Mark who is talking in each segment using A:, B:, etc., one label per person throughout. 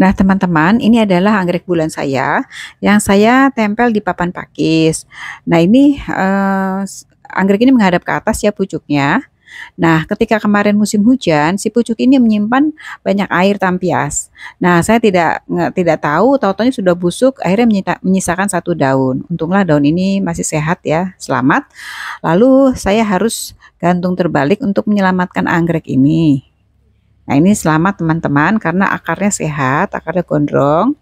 A: Nah, teman-teman, ini adalah anggrek bulan saya yang saya tempel di papan pakis. Nah, ini eh, anggrek ini menghadap ke atas ya pucuknya. Nah, ketika kemarin musim hujan, si pucuk ini menyimpan banyak air tampias. Nah, saya tidak tidak tahu, tautannya sudah busuk, akhirnya menyita, menyisakan satu daun. Untunglah daun ini masih sehat ya, selamat. Lalu saya harus gantung terbalik untuk menyelamatkan anggrek ini. Nah ini selamat teman-teman karena akarnya sehat, akarnya gondrong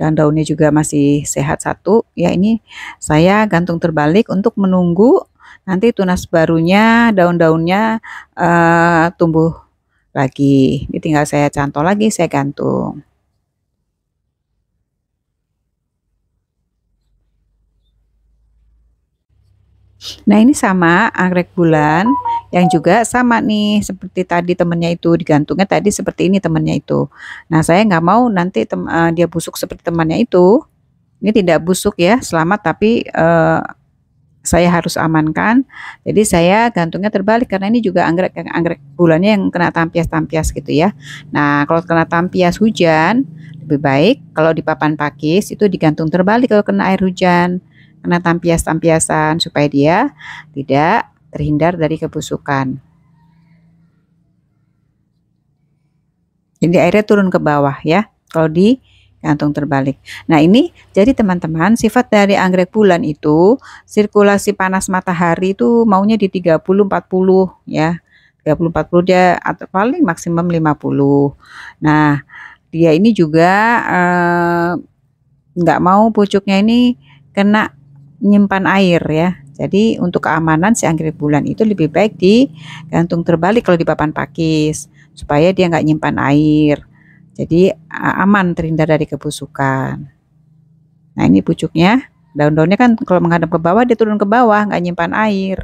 A: dan daunnya juga masih sehat satu. Ya ini saya gantung terbalik untuk menunggu nanti tunas barunya, daun-daunnya uh, tumbuh lagi. Ini tinggal saya cantol lagi, saya gantung. Nah ini sama anggrek bulan yang juga sama nih seperti tadi temennya itu digantungnya tadi seperti ini temennya itu nah saya nggak mau nanti tem uh, dia busuk seperti temannya itu ini tidak busuk ya selamat tapi uh, saya harus amankan jadi saya gantungnya terbalik karena ini juga anggrek anggrek bulannya yang kena tampias-tampias gitu ya nah kalau kena tampias hujan lebih baik kalau di papan pakis itu digantung terbalik kalau kena air hujan kena tampias-tampiasan supaya dia tidak terhindar dari kebusukan. Jadi airnya turun ke bawah ya, kalau di kantung terbalik. Nah ini jadi teman-teman sifat dari anggrek bulan itu sirkulasi panas matahari itu maunya di 30-40 ya. 30-40 dia atau paling maksimum 50. Nah dia ini juga eh, nggak eh, mau pucuknya ini kena nyimpan air ya. Jadi untuk keamanan si anggrek bulan itu lebih baik digantung terbalik kalau di papan pakis supaya dia nggak nyimpan air. Jadi aman terhindar dari kebusukan. Nah ini pucuknya, daun-daunnya kan kalau menghadap ke bawah dia turun ke bawah nggak nyimpan air.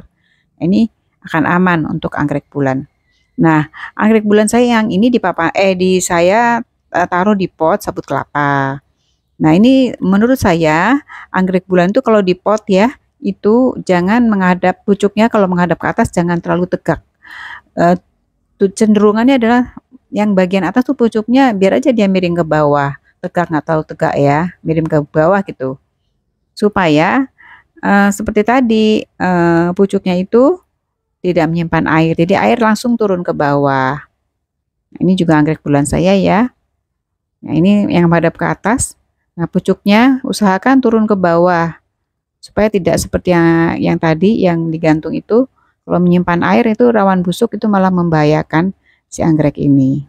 A: Ini akan aman untuk anggrek bulan. Nah anggrek bulan saya yang ini di papan eh di saya e, taruh di pot sabut kelapa. Nah ini menurut saya anggrek bulan itu kalau di pot ya itu jangan menghadap pucuknya kalau menghadap ke atas jangan terlalu tegak. Uh, cenderungannya adalah yang bagian atas tuh pucuknya biar aja dia miring ke bawah, tegak nggak terlalu tegak ya, miring ke bawah gitu. Supaya uh, seperti tadi uh, pucuknya itu tidak menyimpan air, jadi air langsung turun ke bawah. Nah, ini juga anggrek bulan saya ya. Nah, ini yang menghadap ke atas. Nah, pucuknya usahakan turun ke bawah supaya tidak seperti yang, yang tadi yang digantung itu kalau menyimpan air itu rawan busuk itu malah membahayakan si anggrek ini.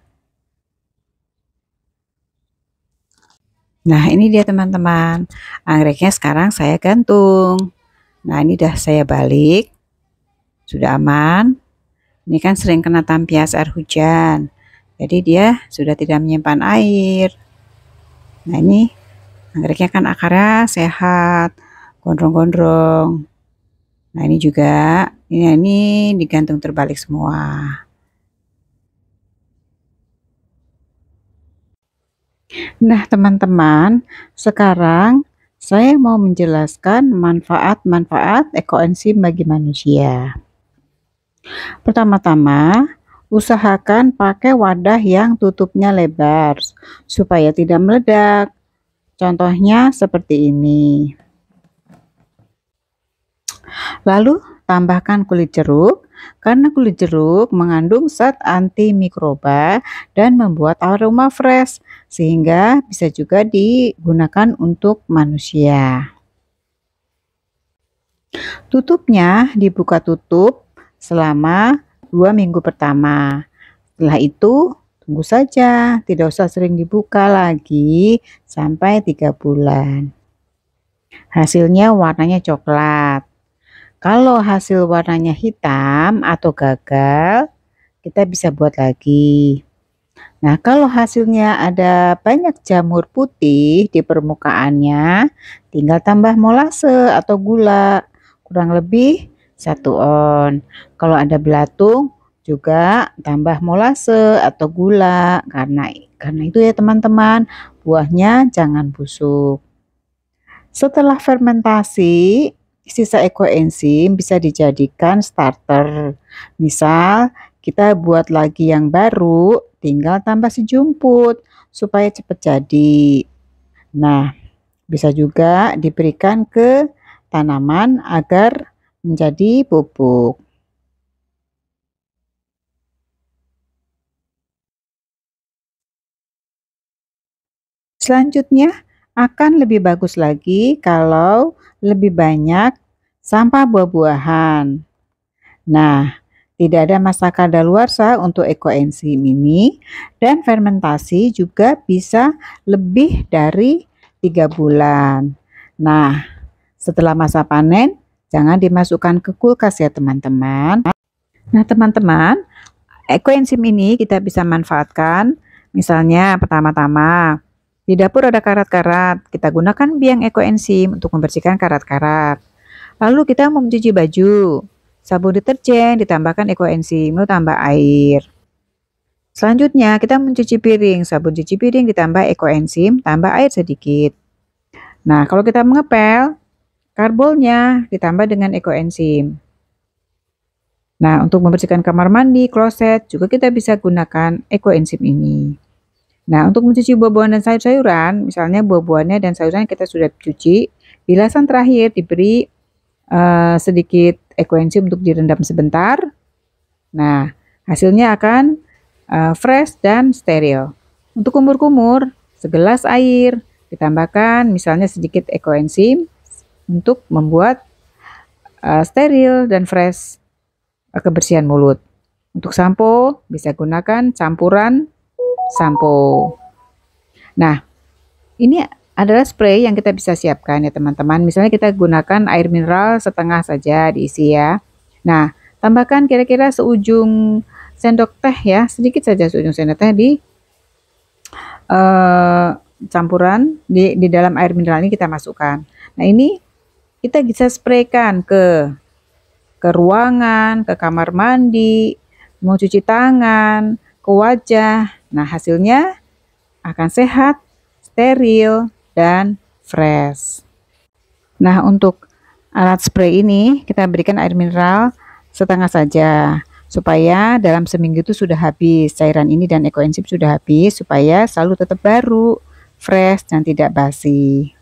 A: Nah ini dia teman-teman Anggreknya sekarang saya gantung Nah ini udah saya balik Sudah aman Ini kan sering kena tampias air hujan Jadi dia sudah tidak menyimpan air Nah ini anggreknya kan akarnya sehat gondrong-gondrong. Nah ini juga, ini, nah, ini digantung terbalik semua. Nah teman-teman, sekarang saya mau menjelaskan manfaat-manfaat ekoenzim bagi manusia. Pertama-tama, usahakan pakai wadah yang tutupnya lebar supaya tidak meledak. Contohnya seperti ini. Lalu tambahkan kulit jeruk karena kulit jeruk mengandung zat antimikroba dan membuat aroma fresh sehingga bisa juga digunakan untuk manusia. Tutupnya dibuka tutup selama dua minggu pertama. Setelah itu tunggu saja, tidak usah sering dibuka lagi sampai tiga bulan. Hasilnya warnanya coklat. Kalau hasil warnanya hitam atau gagal, kita bisa buat lagi. Nah, kalau hasilnya ada banyak jamur putih di permukaannya, tinggal tambah molase atau gula, kurang lebih satu on. Kalau ada belatung, juga tambah molase atau gula karena karena itu ya teman-teman buahnya jangan busuk. Setelah fermentasi sisa ekoenzim bisa dijadikan starter. Misal, kita buat lagi yang baru, tinggal tambah sejumput supaya cepat jadi. Nah, bisa juga diberikan ke tanaman agar menjadi pupuk. Selanjutnya, akan lebih bagus lagi kalau lebih banyak sampah buah-buahan. Nah, tidak ada masa kadaluarsa untuk ekoenzim ini dan fermentasi juga bisa lebih dari tiga bulan. Nah, setelah masa panen jangan dimasukkan ke kulkas ya teman-teman. Nah, teman-teman, ekoenzim ini kita bisa manfaatkan misalnya pertama-tama di dapur ada karat-karat, kita gunakan biang ekoenzim untuk membersihkan karat-karat. Lalu kita mencuci baju, sabun deterjen ditambahkan ekoenzim, lalu tambah air. Selanjutnya kita mencuci piring, sabun cuci piring ditambah ekoenzim, tambah air sedikit. Nah kalau kita mengepel, karbolnya ditambah dengan ekoenzim. Nah untuk membersihkan kamar mandi, kloset juga kita bisa gunakan ekoenzim ini. Nah, untuk mencuci buah-buahan dan sayur-sayuran, misalnya buah-buahannya dan sayuran kita sudah cuci, bilasan terakhir diberi uh, sedikit ekuensi untuk direndam sebentar. Nah, hasilnya akan uh, fresh dan steril. Untuk kumur-kumur, segelas air ditambahkan misalnya sedikit ekoenzim untuk membuat uh, steril dan fresh uh, kebersihan mulut. Untuk sampo bisa gunakan campuran sampo. Nah, ini adalah spray yang kita bisa siapkan ya teman-teman. Misalnya kita gunakan air mineral setengah saja diisi ya. Nah, tambahkan kira-kira seujung sendok teh ya, sedikit saja seujung sendok teh di uh, campuran di, di dalam air mineral ini kita masukkan. Nah ini kita bisa spraykan ke ke ruangan, ke kamar mandi, mau cuci tangan, ke wajah, Nah, hasilnya akan sehat, steril, dan fresh. Nah, untuk alat spray ini kita berikan air mineral setengah saja supaya dalam seminggu itu sudah habis cairan ini dan ekoenzim sudah habis supaya selalu tetap baru, fresh dan tidak basi.